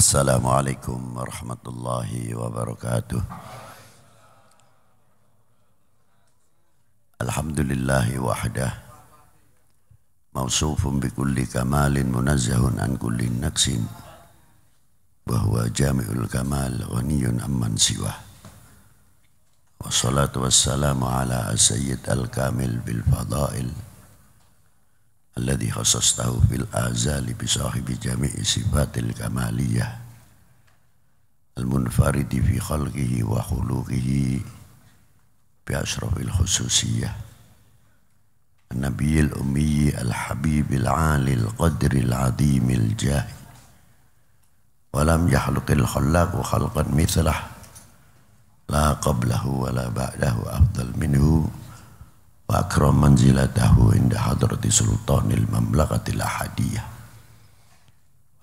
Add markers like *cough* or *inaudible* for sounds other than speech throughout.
Assalamualaikum warahmatullahi wabarakatuh. Alhamdulillahi wahdah. Mausufun bikulli kamalin munazzahun an kulli naqsin. Bahwa jami'ul kamal ghaniyun amman siwa. Wassalatu wassalamu ala sayyid al-kamil bil fadail. الذي خصصته في الآزال بصاحب جميع صفات الكمالية المنفرد في خلقه وخلقه بأشرف الخصوصية النبي الأمي الحبيب العالي القدر العظيم الجاه ولم يخلق الخلاق خلقا مثله لا قبله ولا بعده أفضل منه wa akram manzilatahu inda hadrati sultanil mamlakatil ahadiyah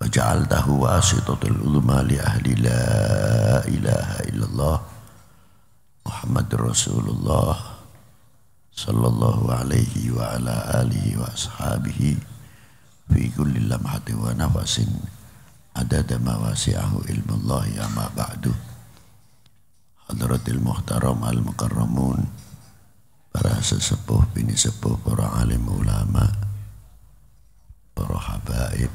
wa ja'altahu wasitatul ulama li ahli la ilaha illallah Muhammad Rasulullah sallallahu alaihi wa ala alihi wa ashabihi fi kulli lamhati wa nafasin adada ma wasi'ahu ilmullahi amma ba'du Hadratil muhtaram al-mukarramun para sesepuh, bini sepuh, para alim ulama, para habaib.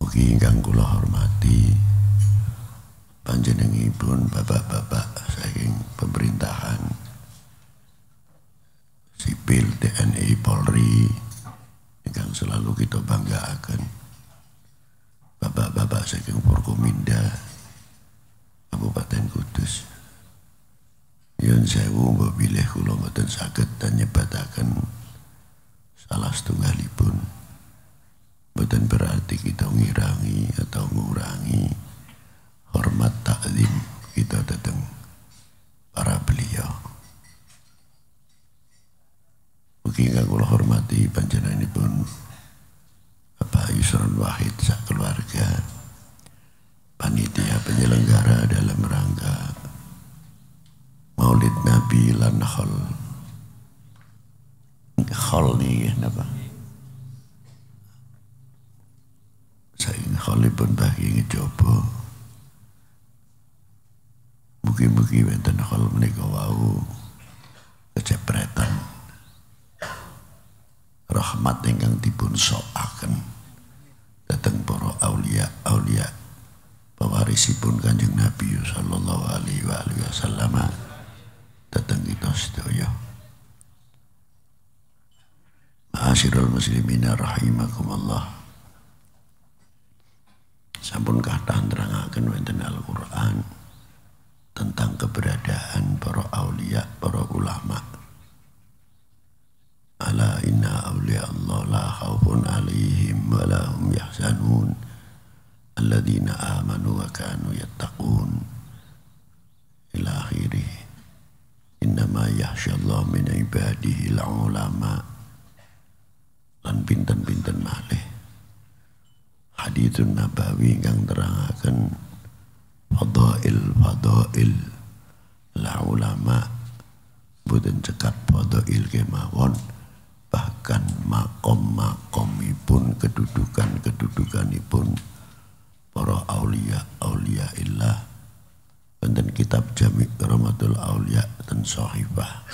ugi ingkang kula hormati panjenengipun bapak-bapak saking pemerintahan sipil TNI Polri ingkang selalu kita bangga akan Bapak-bapak saking Forkominda Kabupaten Kudus. Yun sewu mbok bilih kula mboten saged dan nyebataken salah setunggalipun. Mboten berarti kita ngirangi atau ngurangi hormat taklim kita datang para beliau. Mungkin enggak kula hormati ini pun apa Yusron Wahid sak keluarga panitia penyelenggara dalam rangka Maulid Nabi lan khol. Khol niki ya, napa? Saking pun bagi coba, Mugi-mugi wonten khol menikah wawu kecepretan. Rahmat ingkang dipun soaken datang para aulia aulia pewarisipun Kanjeng Nabi sallallahu alaihi wasallam. Wa datang tatanggikan sedaya. Ma'asyiral muslimina rahimakumullah. Sampun kathah nerangaken wonten Al-Qur'an tentang keberadaan para aulia, para ulama. Ala inna aulia Allah la khaufun alaihim wa la yahzanun alladzina amanu wa kanu yattaqun ila akhirih Innama yahsyallah min ibadihi ulama lan pinten-pinten malih hadithun nabawi yang terangkan fadail fadail la ulama boten cekat fadail kemawon bahkan makom-makomipun kedudukan-kedudukanipun para aulia aulia illah dan kitab Jami Rahmatul Aulia dan Sohibah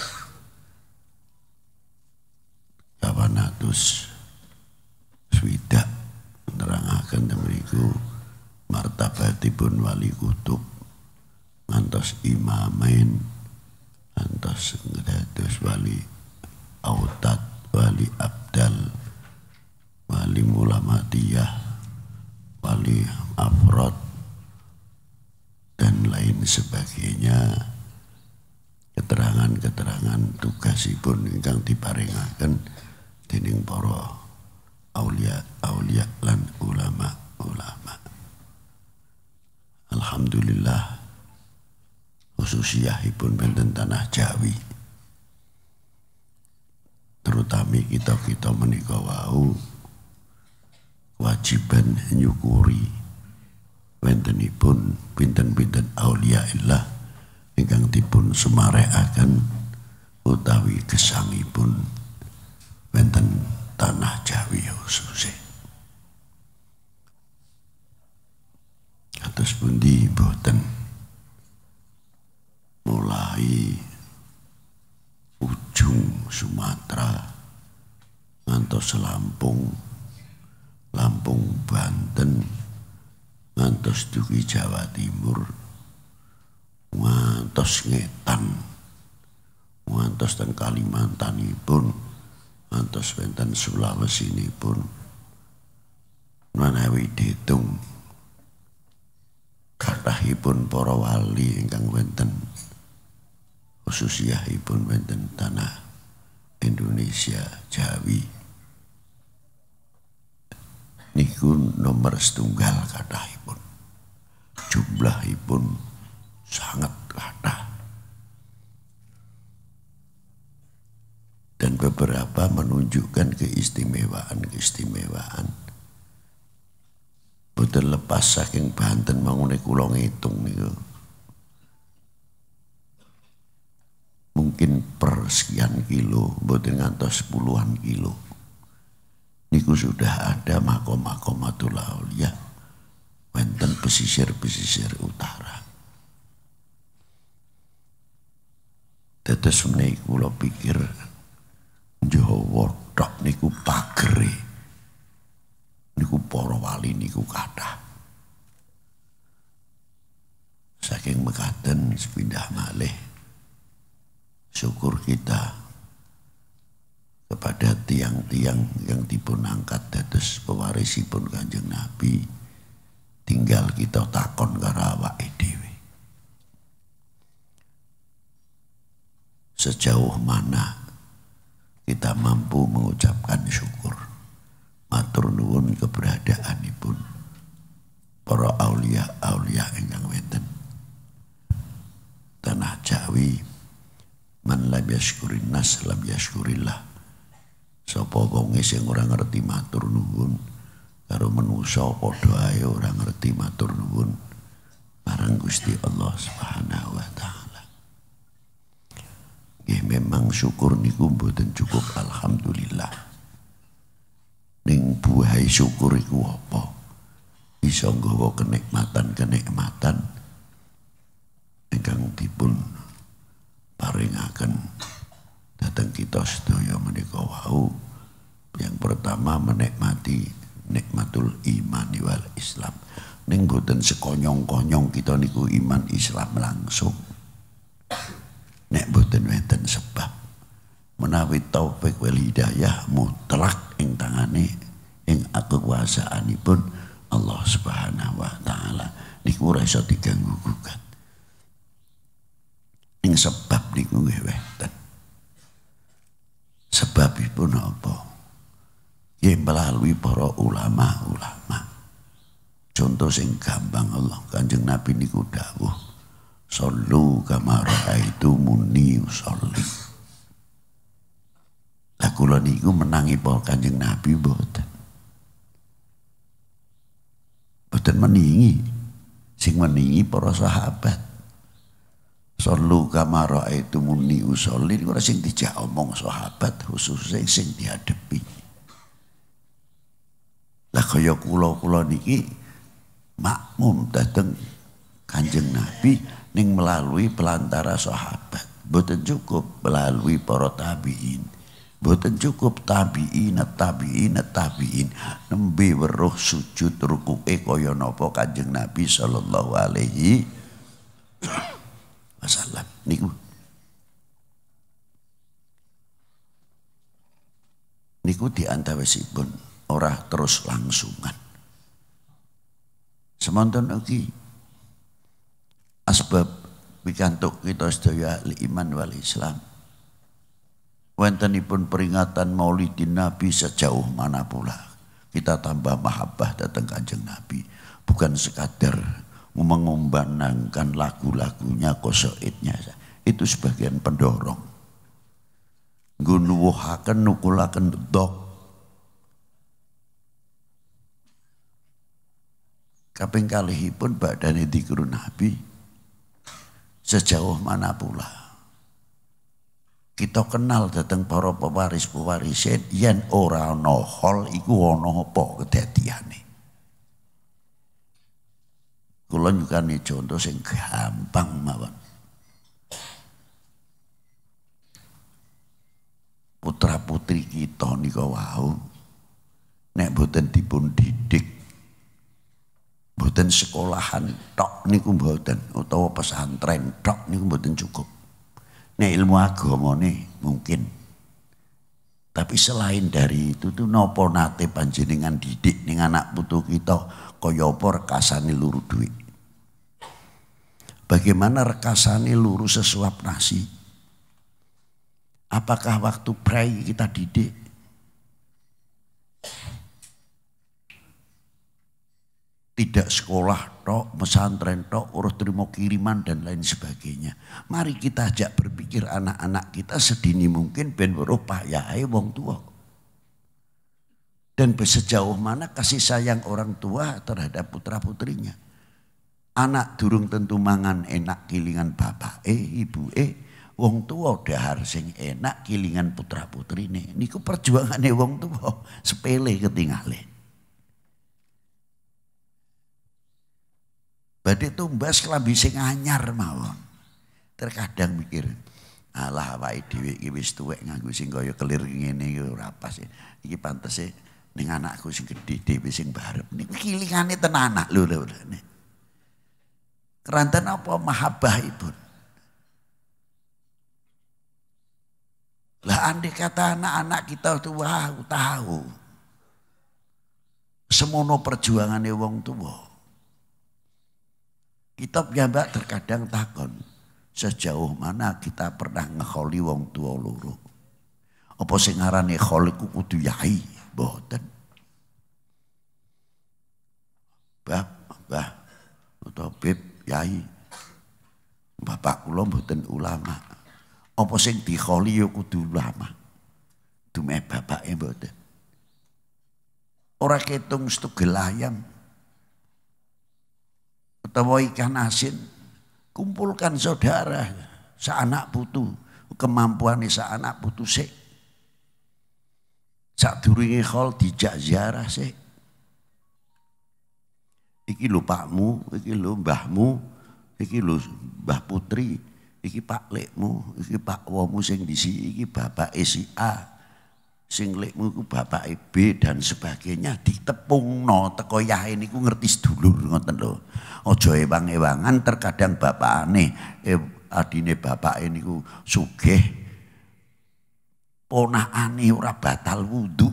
Kawanatus Swidak nerangaken temriku Martabatibun wali kutub ngantos imamain ngantos Ngedatus wali autat wali abdal wali mulamatiyah wali afrod dan lain sebagainya keterangan-keterangan tugas tugasipun ingkang diparingaken dening para aulia aulia lan ulama ulama Alhamdulillah ibun benten tanah Jawi terutama kita kita menikah wau kewajiban nyukuri wentenipun pinten-pinten auliaillah ingkang dipun akan utawi gesangipun wonten tanah Jawi khususé. atas pundi boten mulai ujung Sumatera ngantos Lampung Lampung Banten ngantos dugi Jawa Timur ngantos ngetan ngantos teng pun, ngantos wonten Sulawesi-nipun menawi ditung kathahipun para wali ingkang wonten khususiyahipun wonten tanah Indonesia Jawi niku nomor setunggal kata jumlah ibun sangat kata Dan beberapa menunjukkan keistimewaan-keistimewaan. betul lepas saking Banten mau kula ngitung niku. Mungkin per sekian kilo, betul ngantos puluhan kilo niku sudah ada makom-makom Atula Aulia ya. pesisir-pesisir utara tetes meniku lo pikir Jawa tok niku pagere niku para wali niku kathah saking mekaten sepindah malih syukur kita kepada tiang-tiang yang dipun angkat dados pewarisipun Kanjeng Nabi tinggal kita takon karo awake dhewe sejauh mana kita mampu mengucapkan syukur matur nuwun keberadaanipun para aulia-aulia ingkang wonten tanah Jawi man lam yashkurin nas lam yashkurillah Sapa wonge sing ora ngerti matur nuwun karo manusa padha ae ora ngerti matur nuwun marang Gusti Allah Subhanahu wa taala. Nggih memang syukur niku mboten cukup alhamdulillah. Ning buahai syukur iku apa? Bisa nggawa kenikmatan-kenikmatan ingkang dipun paringaken dateng kita sedaya menika wau. Wow. Yang pertama menikmati nikmatul iman wal Islam. Ning boten sekonyong-konyong kita niku iman Islam langsung. Nek boten wetan sebab menawi taufik wal hidayah mutlak ing tangani ing kekuasaanipun Allah Subhanahu wa taala niku rasa diganggu gugat. Ing sebab niku wetan kuwi para ulama-ulama. Contoh sing gampang Allah Kanjeng Nabi niku dawuh. Sallu kama raaitu muni usolli. Lah kula niku menangi para Kanjeng Nabi mboten. Mboten meningi. Sing meningi para sahabat. Sallu kama itu muni usolli niku sing dijak omong sahabat khususnya sing dihadapi. Lah kaya kula-kula niki makmum dateng Kanjeng Nabi ning melalui pelantara sahabat. Boten cukup melalui para tabi'in. Boten cukup tabi'in, tabi'in, tabi'in. Nembe weruh sujud rukuke kaya napa Kanjeng Nabi sallallahu alaihi *coughs* wasallam. Niku niku diantawisipun ora terus langsungan. Semantan lagi asbab pikantuk kita sedaya iman wal Islam. Wentenipun peringatan maulidin Nabi sejauh mana pula. Kita tambah mahabbah datang kanjeng Nabi. Bukan sekadar mengumbanangkan lagu-lagunya, kosoidnya. Itu sebagian pendorong. Gunuhakan nukulakan dok Kaping kalihipun badane dikru Nabi sejauh mana pula. Kita kenal datang para pewaris-pewarisin yen ora ana hol iku ana apa kedadiane. Kula nyukani contoh sing gampang mawon. Putra-putri kita niko wau nek boten dipun didik Mboten sekolahan tok niku mboten utawa pesantren tok niku mboten cukup. Nek ilmu agamane mungkin. Tapi selain dari itu tuh nopo nate panjenengan didik ning anak putu kita kaya apa rekasane luru duit. Bagaimana rekasane luru sesuap nasi? Apakah waktu pray kita didik Tidak sekolah tok, pesantren tok, urus terima kiriman dan lain sebagainya. Mari kita ajak berpikir anak-anak kita sedini mungkin ben weruh payahe wong tua. Dan sejauh mana kasih sayang orang tua terhadap putra-putrinya. Anak durung tentu mangan enak kilingan bapak eh ibu eh wong tua dahar sing enak kilingan putra putrine niku perjuangane wong tua sepele ketinggalan Badhe tumbas kelambi sing anyar mawon. Terkadang mikir, alah awake dhewe iki wis tuwek nganggo sing kaya kelir ngene iki ora pas. E. Iki pantese ning anakku sing gedhe dhewe sing barep niku kilingane ten anak lho lho. Keranten apa mahabbah ibu? Lah andai kata anak-anak kita itu wah tahu. Semono perjuangannya wong tua. Kita mbak terkadang takon sejauh mana kita pernah ngeholi wong tua loro. Apa sing ngarani kholi ku kudu yai, boten. mbak, mbak atau bib, yai. Bapak kula mboten ulama. Apa sing dikholi ya kudu ulama. Dumeh bapake mboten. Ora ketung setugel ayam atau ikan asin. Kumpulkan saudara, seanak putu, kemampuan seanak putu sik. Saat durungi khol dijak ziarah sik. Iki lho pakmu, iki lho mbahmu, iki lho mbah putri, iki pak lekmu, iki pak wamu sing disi, iki bapak si A singlekmu ku bapak ibu dan sebagainya ditepung no teko yah ini ku ngerti sedulur ngoten lho ojo ewang ewangan terkadang bapak aneh eh, adine bapak ini ku sugih ponah aneh ora batal wudhu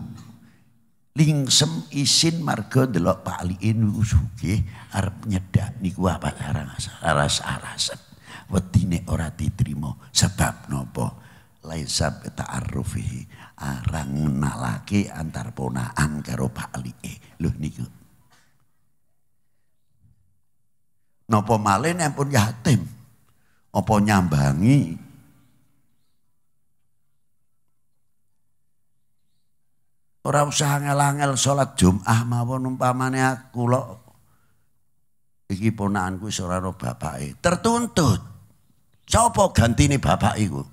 lingsem isin marga delok pak liin ku sugih arep nyedak niku apa aras aras arasan wedine ora diterima sebab nopo laisa ta'arufihi arang ah, ngenalake antar ponaan karo Pak Alie. Loh niku. Napa malih nek yatim? Apa nyambangi Ora usah ngelangel salat jum'ah mawon umpamane aku lok iki ponakanku wis ora ro bapake. Tertuntut. Sopo gantine bapak iku?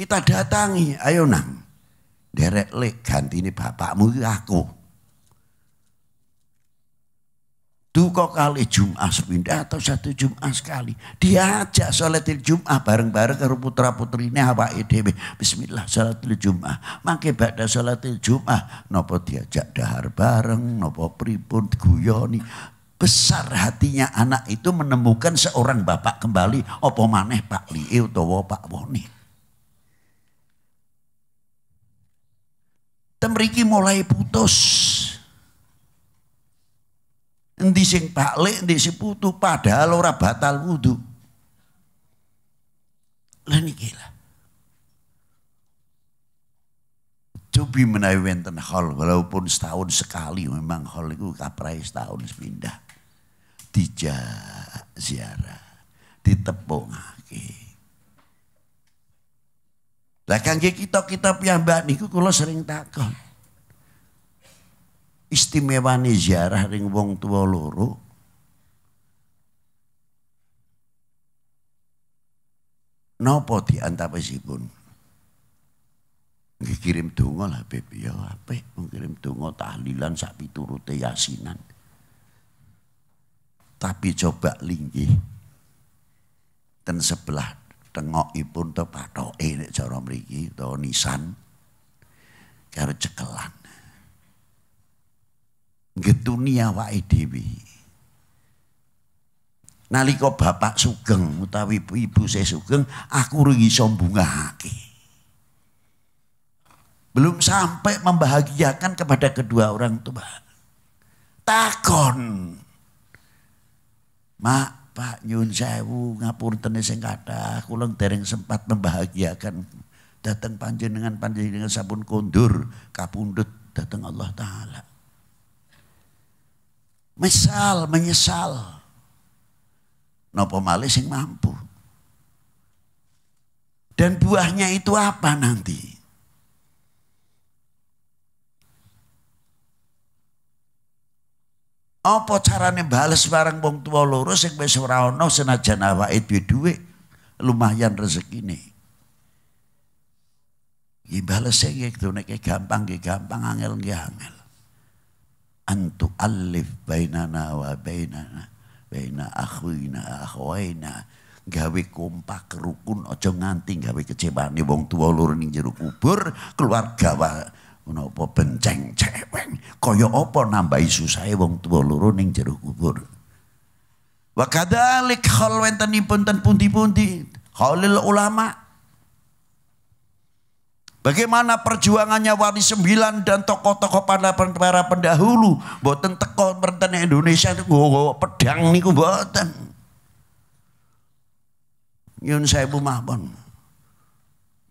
Kita datangi, ayo nang. Derek lek ganti ini bapakmu aku. Duko kali jumat pindah atau satu jumat sekali. Diajak sholatil Jum'ah bareng-bareng karo putra ini apa edb Bismillah sholatil Jum'ah. Mangke bakda sholatil Jum'ah. Nopo diajak dahar bareng, nopo pripun guyoni. Besar hatinya anak itu menemukan seorang bapak kembali. Opo maneh Pak Li'i towo Pak Woni. Temriki mulai putus. Endi sing balik, endi sing putu, padahal ora batal wudhu. Lah niki lah. Cobi menawi wenten hal walaupun setahun sekali memang hal itu kaprai setahun pindah. Dijak ziarah, ditepungake. Lah kangge kita-kita piyambak niku kula sering takon. Istimewane ziarah ring wong tua loro. Napa diantapisipun? Nggih kirim donga lah Habib ya apik kirim donga tahlilan sak piturute yasinan. Tapi coba linggih ten sebelah Tengok tengokipun patok eh nek cara mriki utawa nisan karo cekelan. Getuni awake dhewe. Nalika bapak sugeng utawi ibu saya sugeng, aku rugi sombunga mbungahake. Belum sampai membahagiakan kepada kedua orang tua. Takon. Mak, Pak nyun sewu ngapunten sing kathah kula dereng sempat membahagiakan datang panjenengan panjenengan sabun kondur kapundut datang Allah taala. Mesal menyesal. Napa malih sing mampu. Dan buahnya itu apa nanti? Apa carane bales bareng wong tua loro sing wis ora ana senajan awake dhewe lumayan rezekine. Iki balese iki duneke gampang iki gampang angel iki angel. Antu alif bainana wa bainana baina akhwina akhwaina gawe kompak rukun aja nganti gawe kecewane wong tua loro ning jero kubur keluarga menapa benceng ceweng kaya apa nambahi susahe wong tua loro ning jero kubur wa kadzalik khol wentenipun ten pundi-pundi halil ulama Bagaimana perjuangannya Wali Sembilan dan tokoh-tokoh para, para pendahulu. Boten teko menten Indonesia itu gowo pedang niku boten. Yun saya bu pun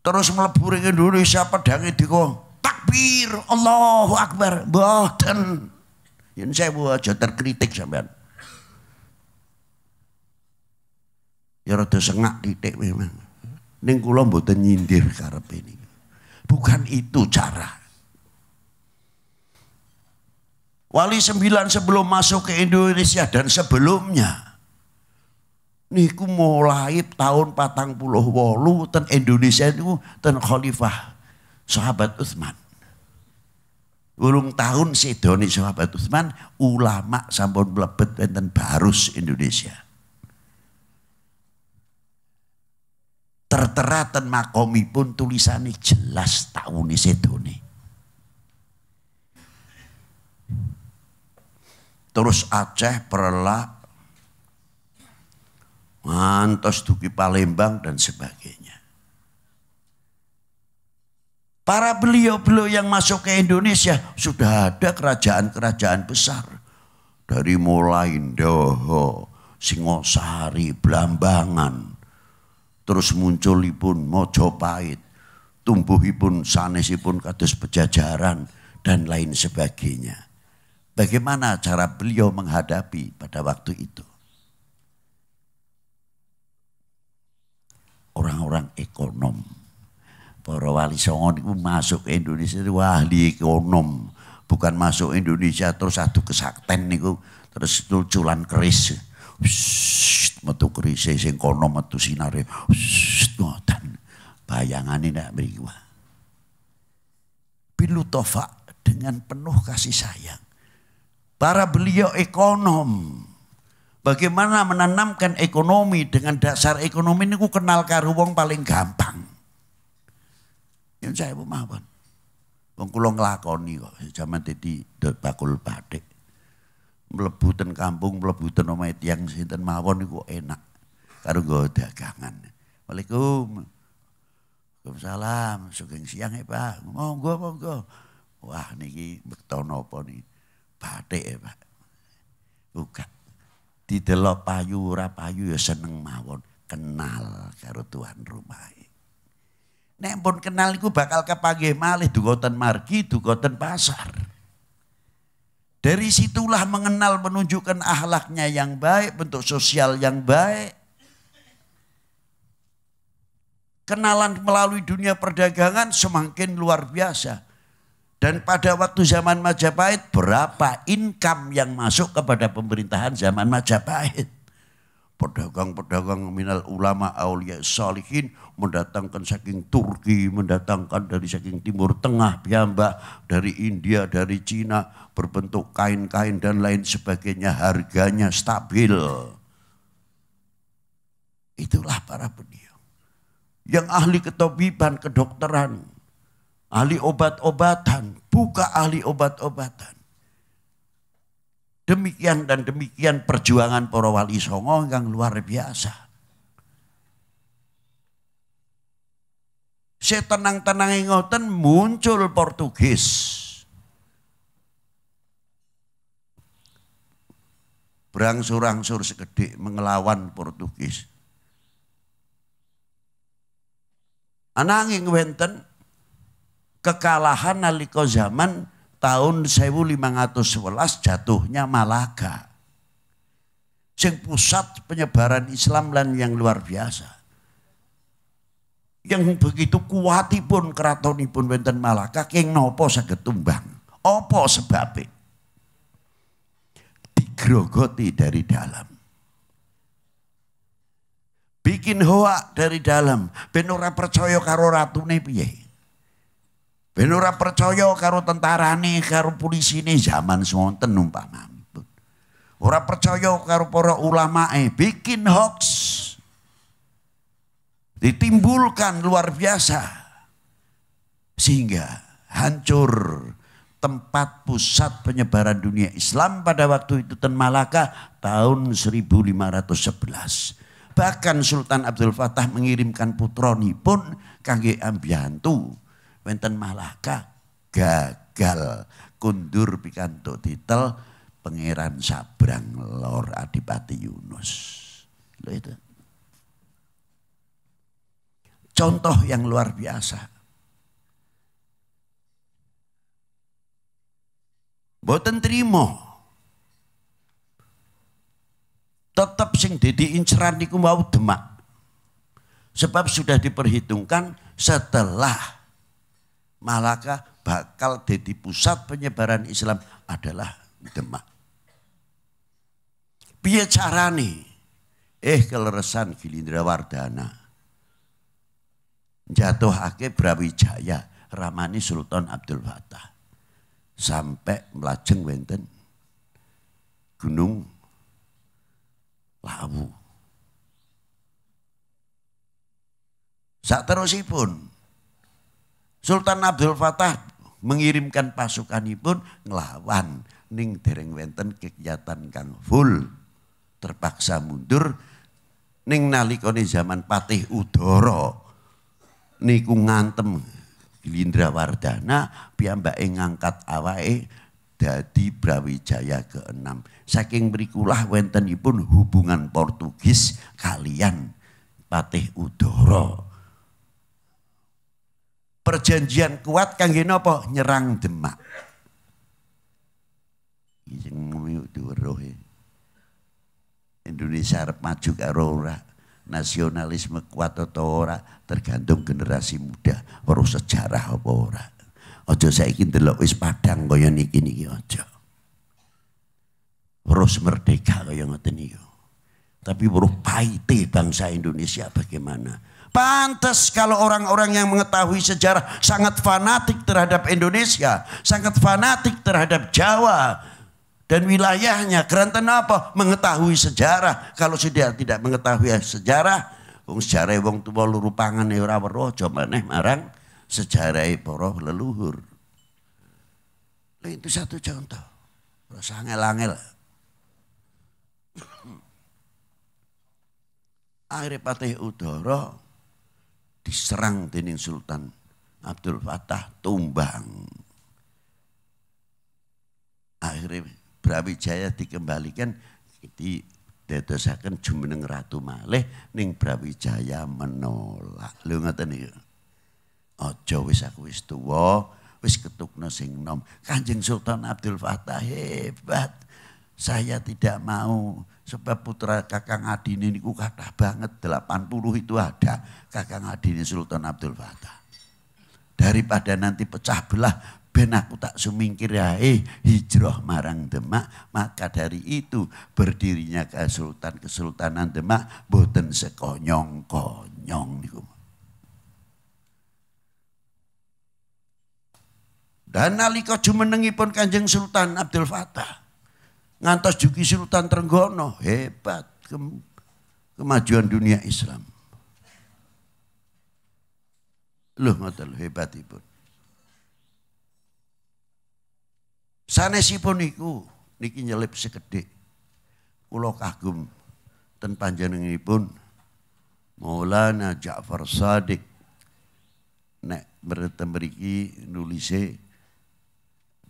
Terus melebur Indonesia pedangnya dikong takbir Allahu Akbar boten yen bu aja terkritik sampean ya rada sengak titik memang ning kula mboten nyindir karepe ini bukan itu cara Wali sembilan sebelum masuk ke Indonesia dan sebelumnya niku mulai tahun patang puluh wolu ten Indonesia itu ten Khalifah sahabat Utsman. Ulung tahun Sidoni sahabat Utsman ulama sampun melebet dan barus Indonesia. Tertera ten makomipun tulisannya jelas tahun Sidoni. Terus Aceh perlah ngantos duki Palembang dan sebagainya. Para beliau-beliau yang masuk ke Indonesia sudah ada kerajaan-kerajaan besar. Dari mulai Ndoho, Singosari, Blambangan. Terus muncul ibun, Mojopahit, tumbuh tumbuhipun sanesipun Kadus pejajaran dan lain sebagainya. Bagaimana cara beliau menghadapi pada waktu itu? orang-orang ekonom. Para wali songo niku masuk Indonesia itu ahli ekonom, bukan masuk Indonesia terus satu kesakten niku terus tuculan keris. Shhh, metu keris sing kono metu sinare. ngoten. Bayangane nek mriku. tofa dengan penuh kasih sayang. Para beliau ekonom. Bagaimana menanamkan ekonomi dengan dasar ekonomi ini ku kenal karo wong paling gampang saya sewu mawon. Wong kula nglakoni kok jaman dadi bakul batik. Mlebu kampung, mlebu ten omahe tiyang sinten mawon niku enak karo nggo dagangan. Waalaikum. Waalaikumsalam. Sugeng siang ya, Pak. Monggo, monggo. Wah, niki bekta napa niki? Batik ya, eh, Pak. Buka. Didelok payu ora payu ya seneng mawon, kenal karo tuan rumah. Nek pun kenal bakal kepanggih malih dukoten margi, dukoten pasar. Dari situlah mengenal menunjukkan ahlaknya yang baik, bentuk sosial yang baik. Kenalan melalui dunia perdagangan semakin luar biasa. Dan pada waktu zaman Majapahit berapa income yang masuk kepada pemerintahan zaman Majapahit? pedagang-pedagang minal ulama aulia salihin mendatangkan saking Turki, mendatangkan dari saking Timur Tengah, mbak, dari India, dari Cina, berbentuk kain-kain dan lain sebagainya, harganya stabil. Itulah para beliau. Yang ahli ketobiban, kedokteran, ahli obat-obatan, buka ahli obat-obatan. Demikian dan demikian perjuangan para wali songo yang luar biasa. Saya tenang tenang ngoten muncul Portugis. Berangsur-angsur segede mengelawan Portugis. Ananging wenten kekalahan nalika zaman tahun 1511 jatuhnya Malaga. Sing pusat penyebaran Islam dan yang luar biasa. Yang begitu kuatipun keratonipun wonten Malaka king nopo saged opo Apa Digrogoti dari dalam. Bikin hoak dari dalam ben ora percaya karo ratune piye. Ben ora percaya karo tentara nih, karo polisi nih, zaman sonten mampu. Ora percaya karo para ulama eh bikin hoax. Ditimbulkan luar biasa. Sehingga hancur tempat pusat penyebaran dunia Islam pada waktu itu Ten Malaka tahun 1511. Bahkan Sultan Abdul Fatah mengirimkan putroni pun kangge ambiantu wenten malaka gagal kundur pikanto titel pangeran Sabrang Lor Adipati Yunus. Loh itu. Contoh yang luar biasa. Boten terima. Tetap sing didi inceran niku mau demak. Sebab sudah diperhitungkan setelah Malaka bakal jadi pusat penyebaran Islam adalah Demak. Bicara nih, Eh keleresan Jatuh ake Brawijaya ramani Sultan Abdul Fatah. Sampai melajeng wenten Gunung Lawu. terus pun. Sultan Abdul Fatah mengirimkan pun ngelawan ning dereng wenten kegiatan kang full terpaksa mundur ning nalikone zaman Patih Udoro niku ngantem Gilindra Wardana piyambake ngangkat awake dadi Brawijaya ke enam. Saking mrikulah wentenipun hubungan Portugis kalian Patih Udoro perjanjian kuat Kang napa nyerang demak Indonesia harap maju karo ora nasionalisme kuat atau ora tergantung generasi muda ora sejarah apa ora saya ingin ndelok wis padang kaya niki niki ojo terus merdeka kaya ngoten tapi perlu paite bangsa Indonesia bagaimana Pantas kalau orang-orang yang mengetahui sejarah sangat fanatik terhadap Indonesia, sangat fanatik terhadap Jawa dan wilayahnya. Kerana apa? Mengetahui sejarah. Kalau sudah tidak mengetahui sejarah, wong sejarah wong tua luru pangan ya ora weruh coba nih marang sejarah poroh leluhur. Itu satu contoh. Rasa angel Akhirnya patih udara diserang dening Sultan Abdul Fatah tumbang. Akhirnya Brawijaya dikembalikan di dadosaken jumeneng Ratu Malih ning Brawijaya menolak. Lho ngoten niku. Aja wis aku wis tuwa, wis ketukna sing nom. Kanjeng Sultan Abdul Fatah hebat. Saya tidak mau Sebab putra Kakang ini ku kata banget 80 itu ada Kakang Adini Sultan Abdul Fatah. Daripada nanti pecah belah ben aku tak sumingkir ya, eh hijrah marang Demak maka dari itu berdirinya kesultan kesultanan Demak boten sekonyong-konyong niku Dan nalika jumenengipun Kanjeng Sultan Abdul Fatah ngantos Juki Sultan Trenggono hebat kemajuan dunia Islam loh ngatel hebat ibu si poniku niki nyelip ulok kula kagum ten pun Maulana Ja'far Sadiq nek berhenti mriki nulise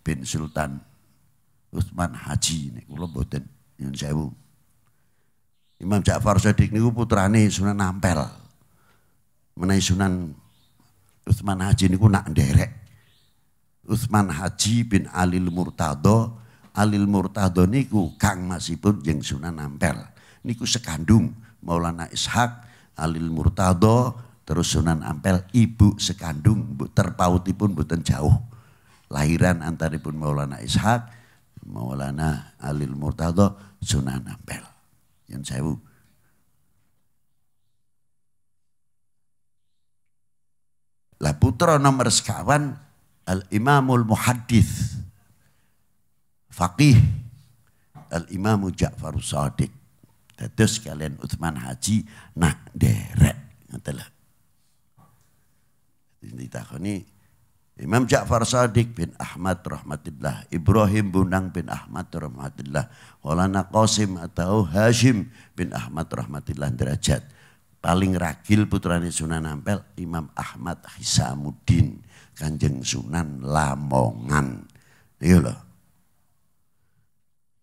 bin Sultan Utsman Haji nek kula mboten nyuwun sewu. Imam Ja'far Shadiq niku putrane Sunan Ampel. Menawi Sunan Utsman Haji niku nak nderek. Utsman Haji bin Alil Murtado, Alil Murtado niku kang masipun jeng Sunan Ampel. Niku sekandung Maulana Ishak, Alil Murtado, terus Sunan Ampel ibu sekandung terpautipun boten jauh. Lahiran antaripun Maulana Ishak, Maulana Alil Murtado Sunan Ampel. Yang saya bu, Lah putra nomor sekawan Al Imamul Muhaddith Faqih Al Imamu Ja'far Sadiq. Terus kalian Utsman Haji nak derek. ini lho. Ditakoni Imam Ja'far Sadiq bin Ahmad rahmatillah, Ibrahim Bunang bin Ahmad rahmatillah, Maulana Qasim atau Hashim bin Ahmad rahmatillah derajat. Paling ragil putrane Sunan Ampel Imam Ahmad Hisamuddin, Kanjeng Sunan Lamongan. Iya loh.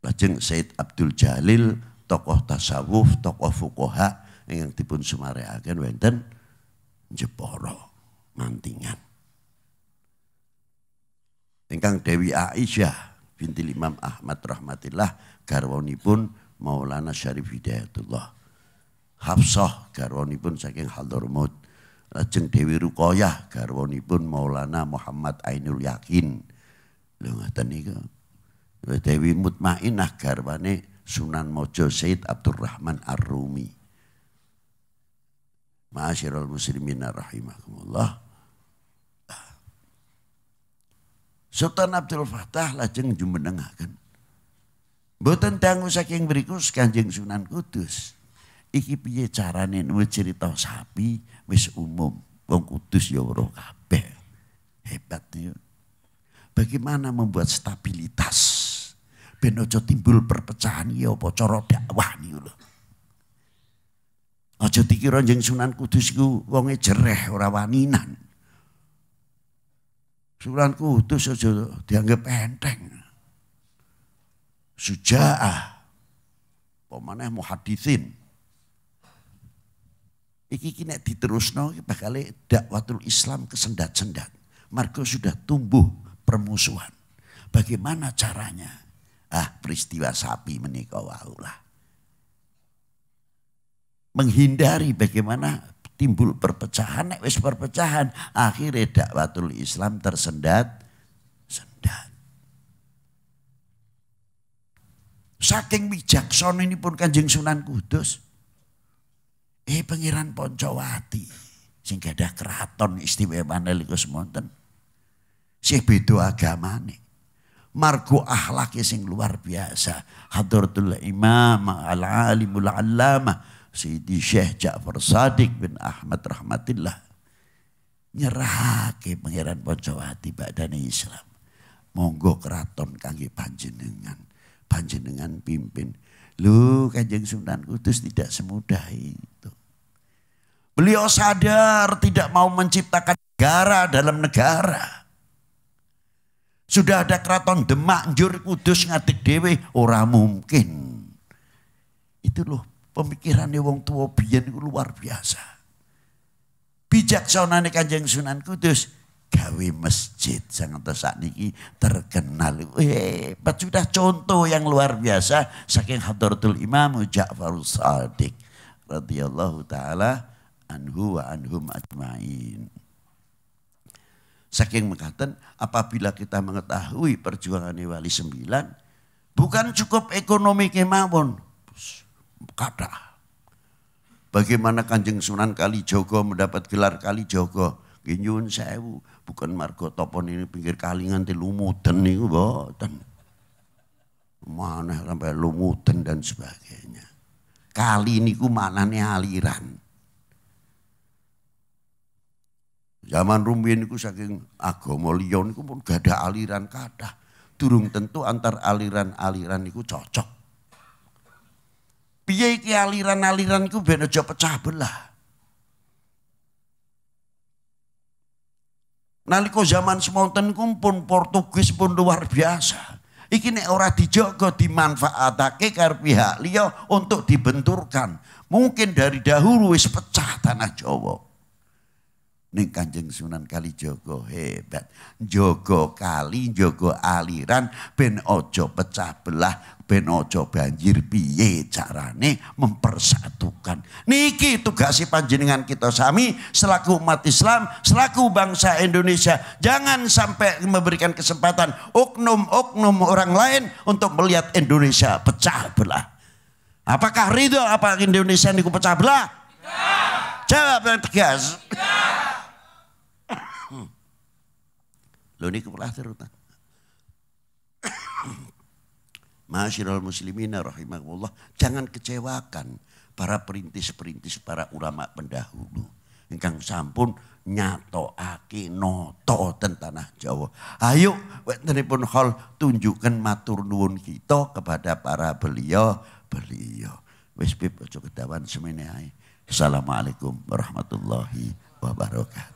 Lajeng Said Abdul Jalil, tokoh tasawuf, tokoh fukoha yang dipun sumarekaken wenten Jeporo, Mantingan. Engkang Dewi Aisyah binti Imam Ahmad rahmatillah garwanipun Maulana Syarif Hidayatullah. Hafsah garwanipun saking Hadhramaut. Lajeng Dewi Ruqayyah garwanipun Maulana Muhammad Ainul Yakin. Lho ngoten niku. Dewi Mutmainah garwane Sunan Mojo Said Abdurrahman Ar-Rumi. Ma'asyiral muslimin rahimakumullah. Sultan Abdul Fatah lajeng Buat Boten dangu saking berikus Kanjeng Sunan Kudus. Iki piye carane nulis cerita sapi wis umum. Wong Kudus ya roh kabeh. Hebat ya. Bagaimana membuat stabilitas Benojo timbul perpecahan ya apa cara dakwah niku lho. Aja dikira Sunan Kudus iku wonge jereh ora waninan. Sulan Kudus aja dianggap enteng. Sujaah. Pemanah muhadithin. Iki iki nek diterusno bakal dakwatul Islam kesendat-sendat. Marco sudah tumbuh permusuhan. Bagaimana caranya? Ah, peristiwa sapi menikah wahulah. Menghindari bagaimana timbul perpecahan, nek wis perpecahan, akhirnya dakwatul Islam tersendat, sendat. Saking bijaksana ini pun kanjeng Sunan Kudus, eh pangeran Poncowati, sing gadah keraton istimewa niku semonten. Sih beda nih, Margo akhlaknya sing luar biasa. Hadratul imam al-alimul alama. Sidi Syekh Ja'far Sadiq bin Ahmad Rahmatillah nyerah ke pangeran Poncowati badani Islam. Monggo keraton kangge panjenengan. Panjenengan pimpin. Lu Kanjeng Sunan Kudus tidak semudah itu. Beliau sadar tidak mau menciptakan negara dalam negara. Sudah ada keraton Demak, Jur, Kudus, Ngatik Dewi, ora mungkin. Itu loh Pemikirannya wong tua biyen ku luar biasa. Bijaksanane Kanjeng Sunan Kudus gawe masjid sangat tersak niki terkenal. Eh, sudah contoh yang luar biasa saking Hadratul Imam Ja'farus Sadiq Radiyallahu taala anhu wa anhum ajmain. Saking mengatakan apabila kita mengetahui perjuangan Wali Sembilan, bukan cukup ekonomi kemampuan kata. Bagaimana Kanjeng Sunan Kalijogo mendapat gelar Kalijogo? Ginyun sewu, bukan margo topon ini pinggir kali nganti lumuten niku boten. Mana sampai lumuten dan sebagainya. Kali niku nih aliran. Zaman rumiyin niku saking agama ku niku pun gak ada aliran kadah Durung tentu antar aliran-aliran niku cocok. Piye iki aliran-aliran iku ben aja pecah belah. Nalika zaman semonten pun Portugis pun luar biasa. Iki nek ora dijaga dimanfaatake karo pihak liya untuk dibenturkan. Mungkin dari dahulu wis pecah tanah Jawa. Ning Kanjeng Sunan Kalijogo hebat. Jogo kali, jogo aliran ben aja pecah belah ben ojo banjir piye carane mempersatukan. Niki tugasi panjenengan kita sami selaku umat Islam, selaku bangsa Indonesia. Jangan sampai memberikan kesempatan oknum-oknum orang lain untuk melihat Indonesia pecah belah. Apakah ridho apa Indonesia niku pecah belah? Tidak. Jawab yang tegas. Tidak. Hmm. Lo ini pula terutama. Masyiral muslimina rahimahullah. Jangan kecewakan para perintis-perintis para ulama pendahulu. Engkang sampun aki noto ten tanah Jawa. Ayo pun hal tunjukkan matur nuwun kita kepada para beliau beliau. Wis pip dawan kedawan semene ae. Assalamualaikum warahmatullahi wabarakatuh.